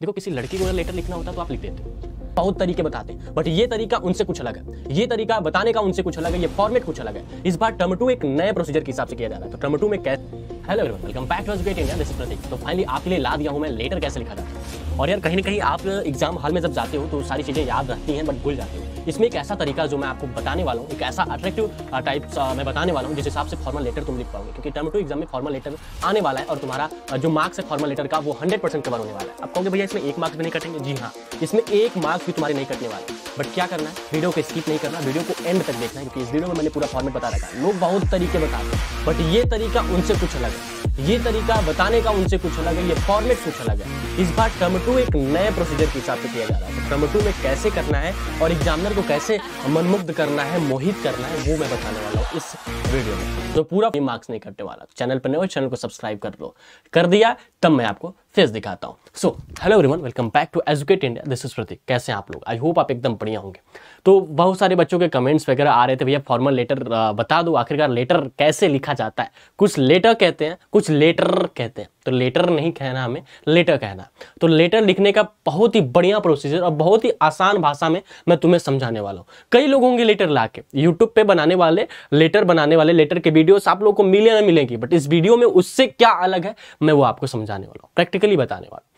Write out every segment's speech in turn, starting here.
देखो किसी लड़की को लेटर लिखना होता तो आप लिख देते बहुत तरीके बताते हैं बट ये तरीका उनसे कुछ अलग है ये तरीका बताने का उनसे कुछ अलग है ये फॉर्मेट कुछ अलग है इस बार टर्म टू एक नए प्रोसीजर के हिसाब से किया जा रहा है तो टर्म टू में कैसे hello everyone welcome back to great India this Prateek तो फाइनली आपके लिए ला दिया हूँ मैं लेटर कैसे लिखा जाता है और यार कहीं ना कहीं आप एग्जाम हॉल में जब जाते हो तो सारी चीज़ें याद रहती हैं बट भूल जाते हो इसमें एक ऐसा तरीका जो मैं आपको बताने वाला हूँ एक ऐसा अट्रैक्टिव टाइप uh, uh, मैं बताने वाला हूँ जिस हिसाब से फॉर्मल लेटर तुम लिख पाओगे क्योंकि टर्म टू एग्जाम में फॉर्मल लेटर आने वाला है और तुम्हारा uh, जो मार्क्स है फॉर्मल लेटर का वो हंड्रेड परसेंट कवर होने वाला है आप कहोगे भैया इसमें एक मार्क्स भी नहीं कटेंगे जी हाँ इसमें एक मार्क्स भी तुम्हारे नहीं कटने वाले बट क्या करना है वीडियो को स्किप नहीं करना वीडियो को एंड तक देखना है क्योंकि इस वीडियो में मैंने पूरा फॉर्मेट बता रखा है लोग बहुत तरीके बताते हैं बट ये तरीका उनसे कुछ अलग है ये तरीका बताने का उनसे कुछ अलग है ये फॉर्मेट कुछ अलग है इस बार टर्म टू एक नए प्रोसीजर के हिसाब से किया जा रहा है टर्म तो टू में कैसे करना है और एग्जामिनर को कैसे मनमुग्ध करना है मोहित करना है वो मैं बताने वाला हूँ इस वीडियो में तो पूरा मार्क्स नहीं करने वाला चैनल पर नहीं हो चैनल को सब्सक्राइब कर लो कर दिया तब मैं आपको फेस दिखाता हूँ so hello everyone welcome back to educate India this is Prateek कैसे हैं आप लोग आई होप आप एकदम बढ़िया होंगे तो बहुत सारे बच्चों के कमेंट्स वगैरह आ रहे थे भैया फॉर्मल लेटर बता दो आखिरकार लेटर कैसे लिखा जाता है कुछ लेटर कहते हैं कुछ लेटर कहते हैं तो लेटर नहीं कहना हमें लेटर कहना तो लेटर लिखने का बहुत ही बढ़िया प्रोसीजर और बहुत ही आसान भाषा में मैं तुम्हें समझाने वाला हूँ कई लोग होंगे लेटर ला के यूट्यूब पर बनाने वाले लेटर बनाने वाले लेटर के वीडियोस आप लोग को मिले ना मिलेंगी बट इस वीडियो में उससे क्या अलग है मैं वो आपको समझाने वाला हूँ प्रैक्टिकल प्रैक्टिकली बताने वाला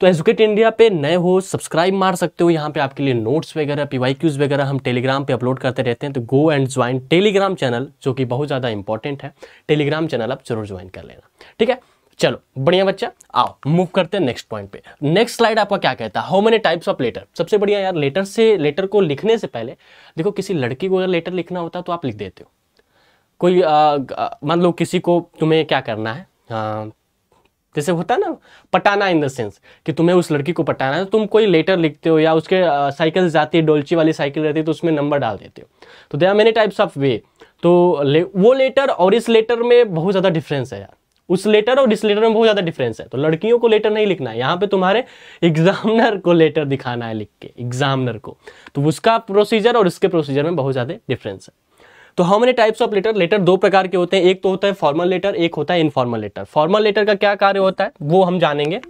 तो एजुकेट इंडिया पे नए हो सब्सक्राइब मार सकते हो यहाँ पे आपके लिए नोट्स वगैरह पी वाई क्यूज़ वगैरह हम टेलीग्राम पे अपलोड करते रहते हैं तो go and join Telegram channel जो कि बहुत ज़्यादा इंपॉर्टेंट है टेलीग्राम चैनल आप जरूर ज्वाइन कर लेना ठीक है चलो बढ़िया बच्चा आओ मूव करते हैं नेक्स्ट पॉइंट पे नेक्स्ट स्लाइड आपका क्या कहता है how many types of letter सबसे बढ़िया यार लेटर से लेटर को लिखने से पहले देखो किसी लड़की को अगर लेटर लिखना होता तो आप लिख देते हो कोई मान लो किसी को तुम्हें क्या करना है आ, हाँ, जैसे होता है ना पटाना इन द सेंस कि तुम्हें उस लड़की को पटाना है तुम कोई लेटर लिखते हो या उसके साइकिल जाती है डोलची वाली साइकिल रहती है तो उसमें नंबर डाल देते हो तो there are many types of way तो ले, वो लेटर और इस लेटर में बहुत ज़्यादा डिफरेंस है यार उस लेटर और इस लेटर में बहुत ज़्यादा डिफरेंस है तो लड़कियों को लेटर नहीं लिखना है यहाँ पे तुम्हारे एग्जामिनर को लेटर दिखाना है लिख के एग्जामिनर को तो उसका प्रोसीजर और इसके प्रोसीजर में बहुत ज़्यादा डिफरेंस है तो how many types of letter letter दो प्रकार के होते हैं एक तो होता है फॉर्मल लेटर एक होता है इनफॉर्मल लेटर फॉर्मल लेटर का क्या कार्य होता है वो हम जानेंगे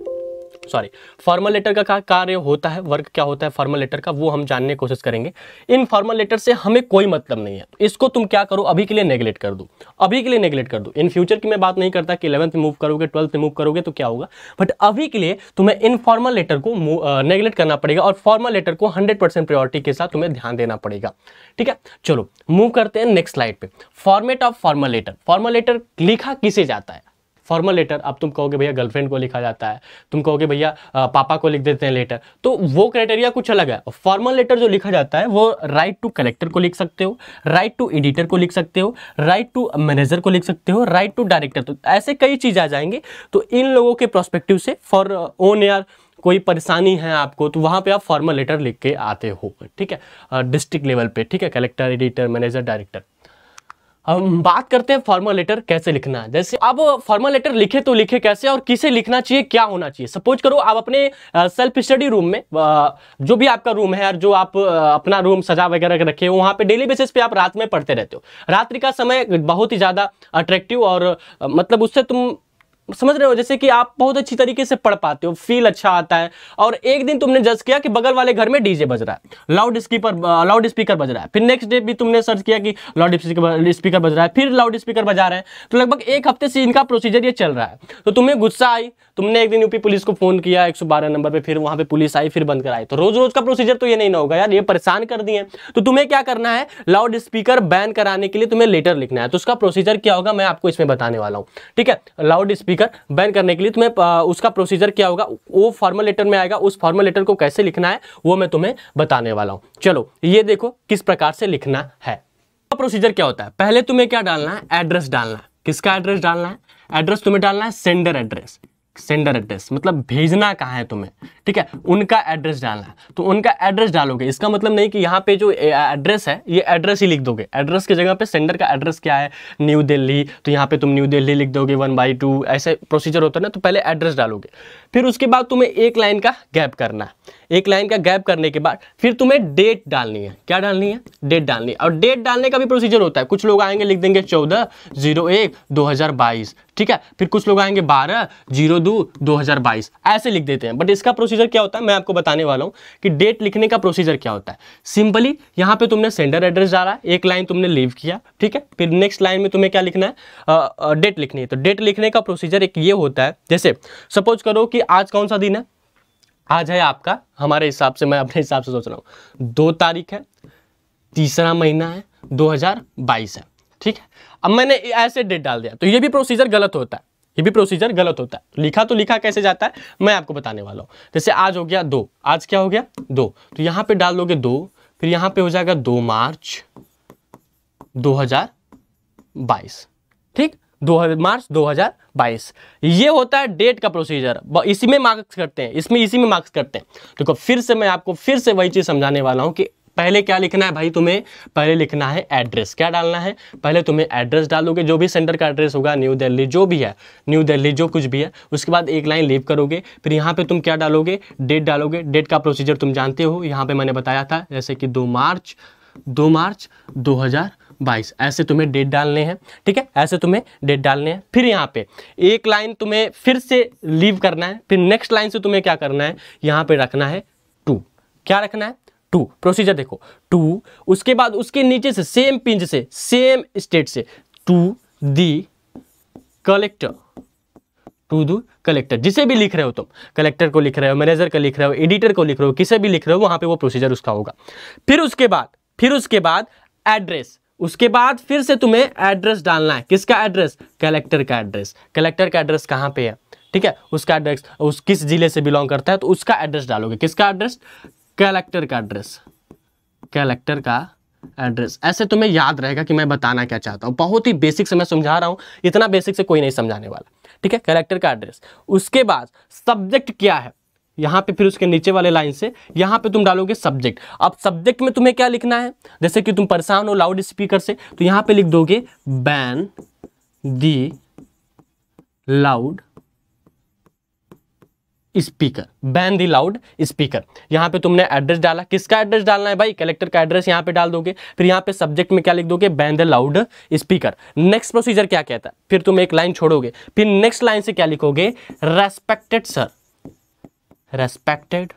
सॉरी फॉर्मल लेटर का, कार्य होता है वर्क क्या होता है फॉर्मल लेटर का वो हम जानने की कोशिश करेंगे इन फॉर्मल लेटर से हमें कोई मतलब नहीं है इसको तुम क्या करो अभी के लिए नेग्लेक्ट कर दो अभी के लिए नेगलेक्ट कर दो इन फ्यूचर की मैं बात नहीं करता कि इलेवंथ मूव करोगे ट्वेल्थ मूव करोगे तो क्या होगा बट अभी के लिए तुम्हें इन फॉर्मल लेटर को नेगलेक्ट करना पड़ेगा और फॉर्मल लेटर को हंड्रेड परसेंट प्रायोरिटी के साथ तुम्हें ध्यान देना पड़ेगा ठीक है चलो मूव करते हैं नेक्स्ट स्लाइड पर format of formal letter formal letter लिखा किसे जाता है फॉर्मल लेटर अब तुम कहोगे भैया गर्लफ्रेंड को लिखा जाता है तुम कहोगे भैया पापा को लिख देते हैं लेटर तो वो क्राइटेरिया कुछ अलग है फॉर्मल लेटर जो लिखा जाता है वो राइट टू कलेक्टर को लिख सकते हो राइट टू एडिटर को लिख सकते हो राइट टू मैनेजर को लिख सकते हो राइट टू डायरेक्टर तो ऐसे कई चीज़ आ जाएंगे तो इन लोगों के प्रोस्पेक्टिव से फॉर ओन एयर कोई परेशानी है आपको तो वहाँ पे आप फॉर्मल लेटर लिख के आते हो ठीक है डिस्ट्रिक्ट लेवल पे ठीक है कलेक्टर एडिटर मैनेजर डायरेक्टर हम बात करते हैं फॉर्मल लेटर कैसे लिखना है जैसे अब फॉर्मल लेटर लिखे तो लिखे कैसे और किसे लिखना चाहिए क्या होना चाहिए सपोज करो आप अपने सेल्फ स्टडी रूम में जो भी आपका रूम है और जो आप अपना रूम सजा वगैरह रखे हो वहाँ पे डेली बेसिस पे आप रात में पढ़ते रहते हो रात्रि का समय बहुत ही ज़्यादा अट्रैक्टिव और मतलब उससे तुम समझ रहे हो जैसे कि आप बहुत अच्छी तरीके से पढ़ पाते हो फील अच्छा आता है और एक दिन तुमने जज किया कि बगल वाले घर में डीजे बज रहा है लाउड स्पीकर लाउड स्पीकर बज रहा है फिर नेक्स्ट डे भी तुमने सर्च किया कि लाउड स्पीकर बज रहा है फिर लाउड स्पीकर बजा रहे हैं तो लगभग एक हफ्ते से इनका प्रोसीजर ये चल रहा है तो तुम्हें गुस्सा आई तुमने एक दिन यूपी पुलिस को फोन किया एक नंबर पर फिर वहाँ पर पुलिस आई फिर बंद कराई तो रोज रोज का प्रोसीजर तो ये नहीं होगा यार ये परेशान कर दिए तो तुम्हें क्या करना है लाउड स्पीकर बैन कराने के लिए तुम्हें लेटर लिखना है तो उसका प्रोसीजर क्या होगा मैं आपको इसमें बताने वाला हूँ ठीक है लाउड स्पीकर स्पीकर बैन करने के लिए तुम्हें उसका प्रोसीजर क्या होगा वो फॉर्मल लेटर में आएगा उस फॉर्मल लेटर को कैसे लिखना है वो मैं तुम्हें बताने वाला हूँ चलो ये देखो किस प्रकार से लिखना है प्रोसीजर क्या होता है पहले तुम्हें क्या डालना है एड्रेस डालना है किसका एड्रेस डालना है एड्रेस तुम्हें डालना है सेंडर एड्रेस सेंडर एड्रेस मतलब भेजना कहाँ है तुम्हें ठीक है उनका एड्रेस डालना है तो उनका एड्रेस डालोगे इसका मतलब नहीं कि यहाँ पे जो एड्रेस है ये एड्रेस ही लिख दोगे एड्रेस की जगह पे सेंडर का एड्रेस क्या है न्यू दिल्ली तो यहाँ पे तुम न्यू दिल्ली लिख दोगे वन बाई टू ऐसे प्रोसीजर होता है ना तो पहले एड्रेस डालोगे फिर उसके बाद तुम्हें एक लाइन का गैप करना है एक लाइन का गैप करने के बाद फिर तुम्हें डेट डालनी है क्या डालनी है डेट डालनी है और डेट डालने का भी प्रोसीजर होता है कुछ लोग आएंगे लिख देंगे चौदह जीरो एक दो हज़ार बाईस ठीक है फिर कुछ लोग आएंगे बारह जीरो दो दो हज़ार बाईस ऐसे लिख देते हैं बट इसका प्रोसीजर क्या होता है मैं आपको बताने वाला हूँ कि डेट लिखने का प्रोसीजर क्या होता है सिंपली यहाँ पे तुमने सेंडर एड्रेस डाला एक लाइन तुमने लीव किया ठीक है फिर नेक्स्ट लाइन में तुम्हें क्या लिखना है डेट लिखनी है तो डेट लिखने का प्रोसीजर एक ये होता है जैसे सपोज करो कि आज कौन सा दिन है आज है आपका हमारे हिसाब से मैं अपने हिसाब से सोच रहा हूँ दो तारीख है तीसरा महीना है दो है ठीक है अब मैंने ऐसे डेट डाल दिया तो ये भी प्रोसीजर गलत होता है ये भी प्रोसीजर गलत होता है लिखा तो लिखा कैसे जाता है मैं आपको बताने वाला हूँ जैसे आज हो गया दो आज क्या हो गया दो तो यहाँ पे डाल दोगे दो फिर यहाँ पे हो जाएगा दो मार्च 2022 ठीक दो मार्च 2022 ये होता है डेट का प्रोसीजर इसी में मार्क्स करते हैं इसमें इसी में मार्क्स करते हैं देखो तो फिर से मैं आपको फिर से वही चीज़ समझाने वाला हूँ कि पहले क्या लिखना है भाई तुम्हें पहले लिखना है एड्रेस क्या डालना है पहले तुम्हें एड्रेस डालोगे जो भी सेंटर का एड्रेस होगा न्यू दिल्ली जो भी है न्यू दिल्ली जो कुछ भी है उसके बाद एक लाइन लीव करोगे फिर यहाँ पे तुम क्या डालोगे डेट डालोगे डेट का प्रोसीजर तुम जानते हो यहाँ पे मैंने बताया था जैसे कि दो मार्च दो मार्च दो बाईस ऐसे तुम्हें डेट डालने हैं ठीक है ऐसे तुम्हें डेट डालने हैं फिर यहाँ पे एक लाइन तुम्हें फिर से लीव करना है फिर नेक्स्ट लाइन से तुम्हें क्या करना है यहाँ पे रखना है टू क्या रखना है टू प्रोसीजर देखो टू उसके बाद उसके नीचे से सेम पिंज से सेम स्टेट से to the collector to the collector जिसे भी लिख रहे हो तुम कलेक्टर को लिख रहे हो मैनेजर का लिख रहे हो एडिटर को लिख रहे हो किसे भी लिख रहे हो वहां पे वो प्रोसीजर उसका होगा फिर उसके बाद फिर उसके बाद एड्रेस उसके बाद फिर से तुम्हें एड्रेस डालना है किसका एड्रेस कलेक्टर का एड्रेस कलेक्टर का एड्रेस कहाँ पे है ठीक है उसका एड्रेस उस किस जिले से बिलोंग करता है तो उसका एड्रेस डालोगे किसका एड्रेस कलेक्टर का एड्रेस कलेक्टर का एड्रेस ऐसे तुम्हें याद रहेगा कि मैं बताना क्या चाहता हूँ बहुत ही बेसिक से मैं समझा रहा हूँ इतना बेसिक से कोई नहीं समझाने वाला ठीक है कैलेक्टर का एड्रेस उसके बाद सब्जेक्ट क्या है यहाँ पे फिर उसके नीचे वाले लाइन से यहाँ पे तुम डालोगे सब्जेक्ट अब सब्जेक्ट में तुम्हें क्या लिखना है जैसे कि तुम परेशान हो लाउड स्पीकर से तो यहाँ पे लिख दोगे ban the loud speaker ban the loud speaker यहाँ पे तुमने एड्रेस डाला किसका एड्रेस डालना है भाई कलेक्टर का एड्रेस यहाँ पे डाल दोगे फिर यहाँ पे सब्जेक्ट में क्या लिख दोगे ban the loud speaker next procedure क्या कहता है फिर तुम एक लाइन छोड़ोगे फिर नेक्स्ट लाइन से क्या लिखोगे रेस्पेक्टेड सर रेस्पेक्टेड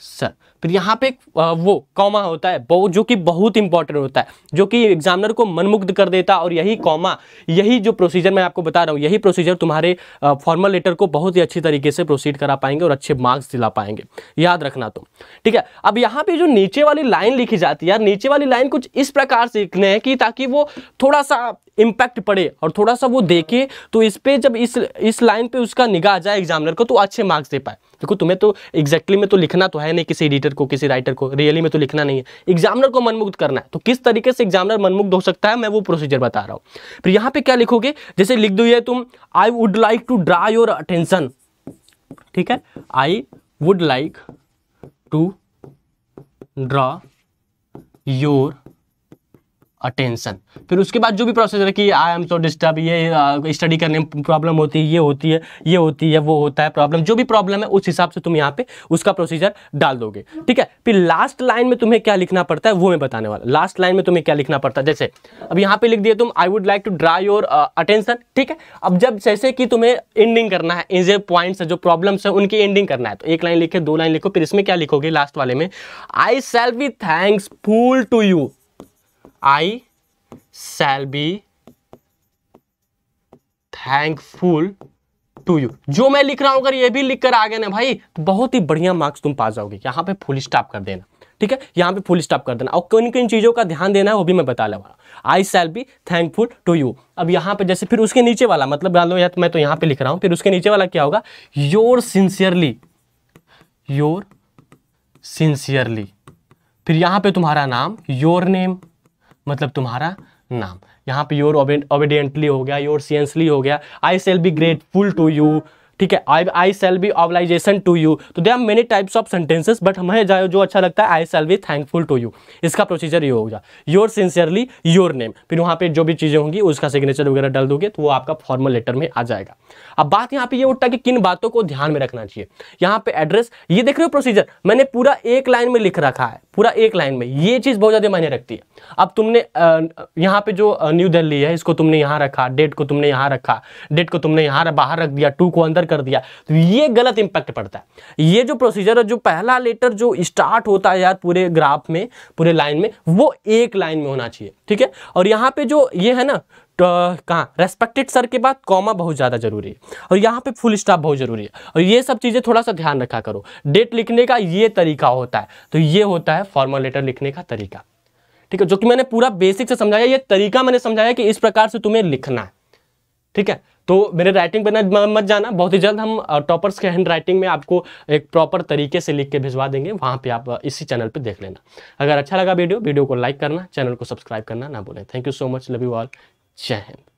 सर फिर यहाँ पे वो कॉमा होता है बहुत जो कि बहुत इंपॉर्टेंट होता है जो कि एग्जामिनर को मनमुग्ध कर देता और यही कॉमा यही जो प्रोसीजर मैं आपको बता रहा हूँ यही प्रोसीजर तुम्हारे फॉर्मल लेटर को बहुत ही अच्छी तरीके से प्रोसीड करा पाएंगे और अच्छे मार्क्स दिला पाएंगे याद रखना तुम तो, ठीक है अब यहाँ पे जो नीचे वाली लाइन लिखी जाती है यार नीचे वाली लाइन कुछ इस प्रकार से लिखने हैं कि ताकि वो थोड़ा सा इम्पैक्ट पड़े और थोड़ा सा वो देखे तो इस पर जब इस इस लाइन पे उसका निगाह जाए एग्जामिनर को तो अच्छे मार्क्स दे पाए देखो तुम्हें तो एग्जैक्टली में तो लिखना तो है नहीं किसी एडिटर राइटर को किसी राइटर को रियली में तो लिखना नहीं है एग्जामिनर को मनमुग्ध करना है तो किस तरीके से एग्जामिनर मनमुग्ध हो सकता है मैं वो प्रोसीजर बता रहा हूँ फिर यहाँ पे क्या लिखोगे जैसे लिख दो ये तुम I would like to draw your attention ठीक है I would like to draw your attention फिर उसके बाद जो भी प्रोसेस है कि आई एम सो डिस्टर्ब ये स्टडी करने में प्रॉब्लम होती है ये होती है ये होती है वो होता है प्रॉब्लम जो भी प्रॉब्लम है उस हिसाब से तुम यहाँ पे उसका प्रोसीजर डाल दोगे ठीक है फिर लास्ट लाइन में तुम्हें क्या लिखना पड़ता है वो मैं बताने वाला लास्ट लाइन में तुम्हें क्या लिखना पड़ता है जैसे अब यहाँ पे लिख दिए तुम I would like to draw your attention ठीक है अब जब जैसे कि तुम्हें एंडिंग करना है इजे पॉइंट्स जो प्रॉब्लम्स है उनकी एंडिंग करना है तो एक लाइन लिखे दो लाइन लिखो फिर इसमें क्या लिखोगे लास्ट वाले में I shall be thankful to you I shall be thankful to you जो मैं लिख रहा हूं अगर ये भी लिख कर आ ना भाई तो बहुत ही बढ़िया मार्क्स तुम पास जाओगे यहां पे फुल स्टॉप कर देना ठीक है यहां पे फुल स्टॉप कर देना और किन किन चीज़ों का ध्यान देना है वो भी मैं बता लगा I shall be thankful to you अब यहां पे जैसे फिर उसके नीचे वाला मतलब मान लो मैं तो यहां पे लिख रहा हूं फिर उसके नीचे वाला क्या होगा योर सिंसियरली योर सिंसियरली फिर यहां पे तुम्हारा नाम योर नेम मतलब तुम्हारा नाम यहाँ पे योर ओबिडियंटली हो गया योर सियंसली हो गया I shall be grateful to you ठीक है I I shall be obligation to you तो there are many types of sentences but हमें जो अच्छा लगता है I shall be thankful to you इसका प्रोसीजर ये होगा योर सिंसियरली योर नेम फिर वहाँ पे जो भी चीज़ें होंगी उसका सिग्नेचर वगैरह डाल दोगे तो वो आपका फॉर्मल लेटर में आ जाएगा अब बात यहाँ पे ये यह उठता है कि किन बातों को ध्यान में रखना चाहिए यहाँ पे एड्रेस ये देख रहे हो प्रोसीजर मैंने पूरा एक लाइन में लिख रखा है पूरा एक लाइन में ये चीज़ बहुत ज़्यादा मायने रखती है अब तुमने यहाँ पे जो न्यू दिल्ली है इसको तुमने यहाँ रखा डेट को तुमने यहाँ रखा डेट को तुमने यहाँ बाहर रख दिया टू को अंदर अंदर कर दिया तो ये गलत इंपैक्ट पड़ता है ये जो प्रोसीजर है जो पहला लेटर जो स्टार्ट होता है यार पूरे ग्राफ में पूरे लाइन में वो एक लाइन में होना चाहिए ठीक है और यहाँ पे जो ये है ना तो कहाँ रेस्पेक्टेड सर के बाद कॉमा बहुत ज़्यादा जरूरी है और यहाँ पे फुल स्टॉप बहुत ज़रूरी है और ये सब चीज़ें थोड़ा सा ध्यान रखा करो डेट लिखने का ये तरीका होता है तो ये होता है फॉर्मल लेटर लिखने का तरीका ठीक है जो कि मैंने पूरा बेसिक से समझाया ये तरीका मैंने समझाया कि इस प्रकार से तुम्हें लिखना है ठीक है तो मेरे राइटिंग पे ना मत जाना बहुत ही जल्द हम टॉपर्स के हैंड राइटिंग में आपको एक प्रॉपर तरीके से लिख के भिजवा देंगे वहाँ पे आप इसी चैनल पे देख लेना अगर अच्छा लगा वीडियो वीडियो को लाइक करना चैनल को सब्सक्राइब करना ना बोले thank you so much love you all जय हिंद